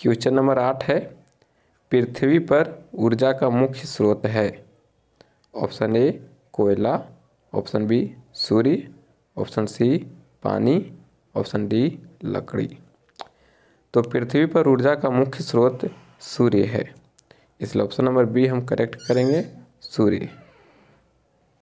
question number आठ है पृथ्वी पर ऊर्जा का मुख्य स्रोत है ऑप्शन ए कोयला ऑप्शन बी सूर्य ऑप्शन सी पानी ऑप्शन डी लकड़ी तो पृथ्वी पर ऊर्जा का मुख्य स्रोत सूर्य है इसलिए ऑप्शन नंबर बी हम करेक्ट करेंगे सूर्य